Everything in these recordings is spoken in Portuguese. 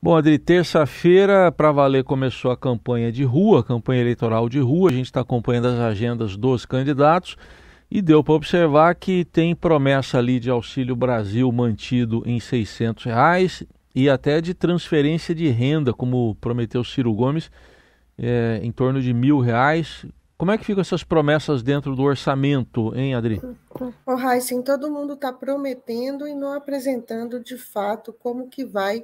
Bom, Adri, terça-feira, para valer, começou a campanha de rua, campanha eleitoral de rua. A gente está acompanhando as agendas dos candidatos e deu para observar que tem promessa ali de Auxílio Brasil mantido em 600 reais e até de transferência de renda, como prometeu Ciro Gomes, é, em torno de mil reais. Como é que ficam essas promessas dentro do orçamento, hein, Adri? O oh, todo mundo está prometendo e não apresentando de fato como que vai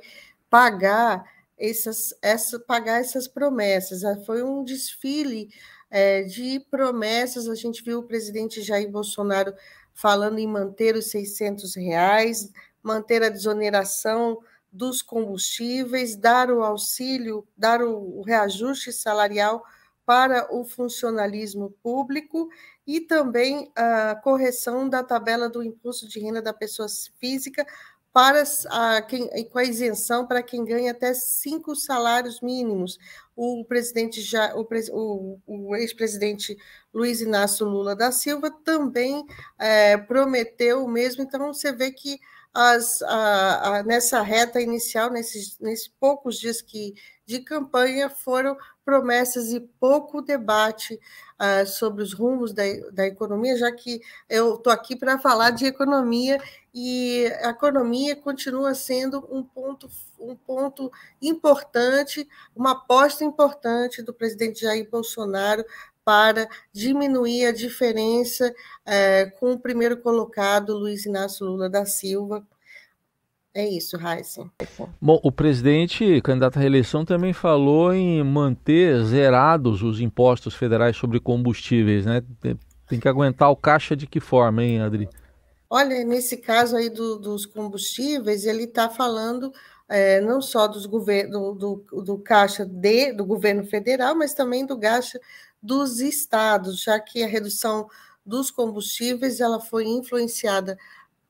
pagar essas, essa, pagar essas promessas. É, foi um desfile é, de promessas. A gente viu o presidente Jair Bolsonaro falando em manter os 600 reais, manter a desoneração dos combustíveis, dar o auxílio, dar o, o reajuste salarial para o funcionalismo público e também a correção da tabela do imposto de renda da pessoa física para a, quem, com a isenção para quem ganha até cinco salários mínimos. O presidente já, o, o, o ex-presidente Luiz Inácio Lula da Silva também é, prometeu o mesmo. Então você vê que as, a, a, nessa reta inicial, nesses, nesses poucos dias que de campanha foram promessas e pouco debate uh, sobre os rumos da, da economia, já que eu estou aqui para falar de economia e a economia continua sendo um ponto, um ponto importante, uma aposta importante do presidente Jair Bolsonaro para diminuir a diferença eh, com o primeiro colocado, Luiz Inácio Lula da Silva, é isso, Raíssa. Bom, o presidente, candidato à reeleição, também falou em manter zerados os impostos federais sobre combustíveis, né? Tem que aguentar o caixa de que forma, hein, Adri? Olha, nesse caso aí do, dos combustíveis, ele está falando é, não só dos do, do, do caixa de, do governo federal, mas também do caixa dos estados, já que a redução dos combustíveis ela foi influenciada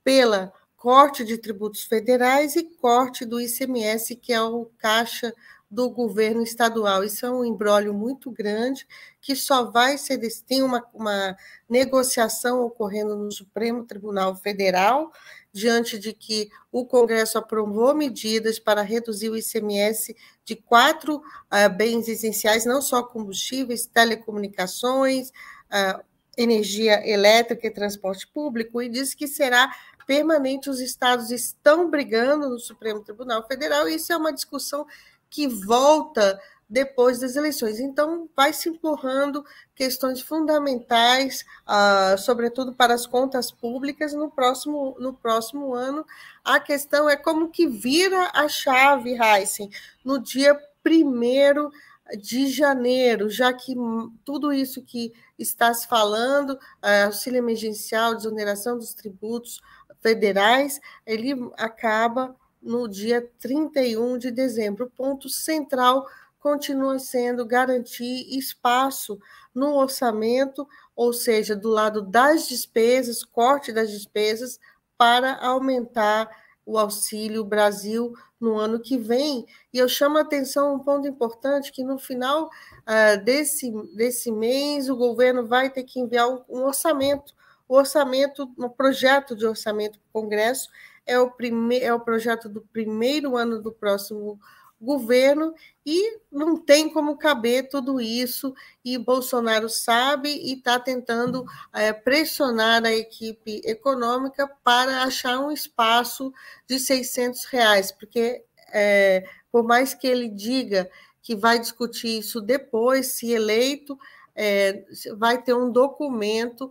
pela corte de tributos federais e corte do ICMS, que é o caixa do governo estadual. Isso é um embrólio muito grande que só vai ser. Tem uma, uma negociação ocorrendo no Supremo Tribunal Federal, diante de que o Congresso aprovou medidas para reduzir o ICMS de quatro uh, bens essenciais, não só combustíveis, telecomunicações. Uh, energia elétrica e transporte público, e diz que será permanente, os estados estão brigando no Supremo Tribunal Federal, e isso é uma discussão que volta depois das eleições. Então, vai se empurrando questões fundamentais, uh, sobretudo para as contas públicas, no próximo, no próximo ano. A questão é como que vira a chave, Heisen, no dia 1 de janeiro, já que tudo isso que está se falando, uh, auxílio emergencial, desoneração dos tributos, federais, ele acaba no dia 31 de dezembro. O ponto central continua sendo garantir espaço no orçamento, ou seja, do lado das despesas, corte das despesas, para aumentar o Auxílio Brasil no ano que vem. E eu chamo a atenção um ponto importante, que no final uh, desse, desse mês o governo vai ter que enviar um, um orçamento o orçamento, o projeto de orçamento o Congresso é o, prime, é o projeto do primeiro ano do próximo governo e não tem como caber tudo isso. E Bolsonaro sabe e está tentando é, pressionar a equipe econômica para achar um espaço de 600 reais, porque é, por mais que ele diga que vai discutir isso depois, se eleito, é, vai ter um documento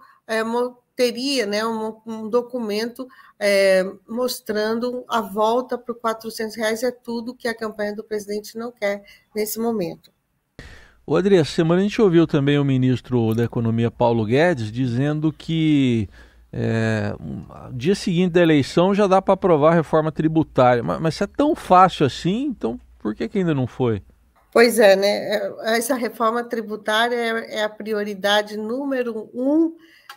teria né, um, um documento é, mostrando a volta para o 400 reais é tudo que a campanha do presidente não quer nesse momento. O Adri, semana a gente ouviu também o ministro da Economia Paulo Guedes dizendo que é, dia seguinte da eleição já dá para aprovar a reforma tributária. Mas, mas se é tão fácil assim, então por que, que ainda não foi? Pois é, né? É, essa reforma tributária é, é a prioridade número um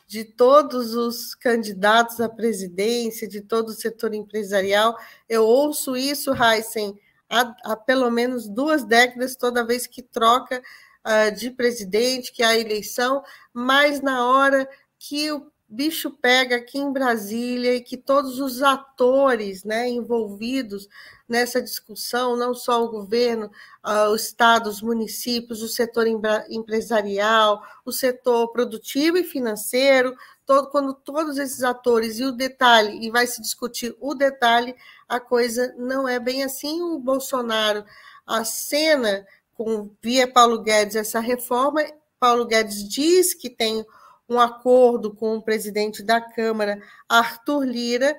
de todos os candidatos à presidência, de todo o setor empresarial. Eu ouço isso, Heisen, há, há pelo menos duas décadas, toda vez que troca uh, de presidente, que há eleição, mas na hora que o bicho pega aqui em Brasília e que todos os atores né, envolvidos nessa discussão, não só o governo, uh, ah, os estados, os municípios, o setor empresarial, o setor produtivo e financeiro, todo, quando todos esses atores e o detalhe, e vai se discutir o detalhe, a coisa não é bem assim. O Bolsonaro, a cena com via Paulo Guedes essa reforma, Paulo Guedes diz que tem um acordo com o presidente da Câmara, Arthur Lira,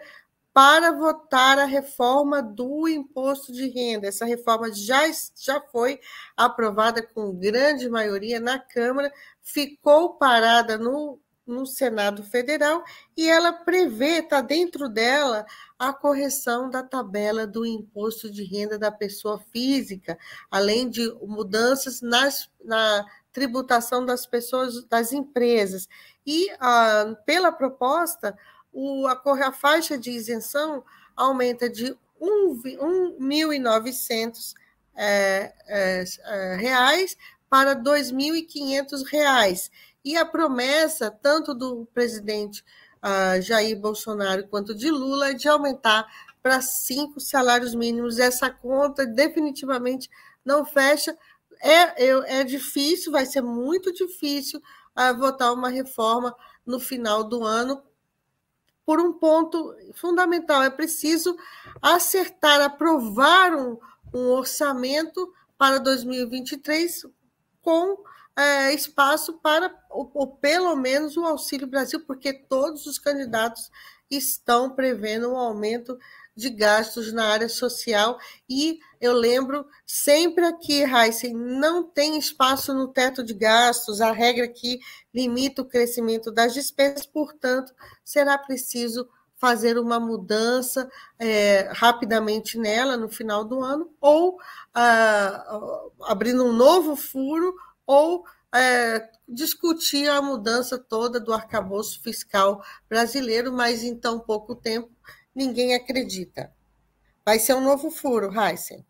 para votar a reforma do imposto de renda. Essa reforma já, já foi aprovada com grande maioria na Câmara, ficou parada no, no Senado Federal e ela prevê, está dentro dela, a correção da tabela do imposto de renda da pessoa física, além de mudanças nas, na tributação das pessoas, das empresas. E, ah, pela proposta, o, a, a, faixa de isenção aumenta de 1.900 é, é, é, reais para 2.500 reais. E a promessa, tanto do presidente ah, Jair Bolsonaro quanto de Lula, é de aumentar para cinco salários mínimos. Essa conta definitivamente não fecha, é, é, é difícil, vai ser muito difícil uh, votar uma reforma no final do ano, por um ponto fundamental: é preciso acertar, aprovar um, um orçamento para 2023 com é, espaço para, ou, ou, pelo menos, o Auxílio Brasil, porque todos os candidatos estão prevendo um aumento de gastos na área social. E eu lembro sempre aqui, Heisen, não tem espaço no teto de gastos, a regra que limita o crescimento das despesas, portanto, será preciso fazer uma mudança é, rapidamente nela no final do ano, ou ah, abrindo um novo furo, ou é, discutir a mudança toda do arcabouço fiscal brasileiro, mas em tão pouco tempo ninguém acredita. Vai ser um novo furo, Heisen.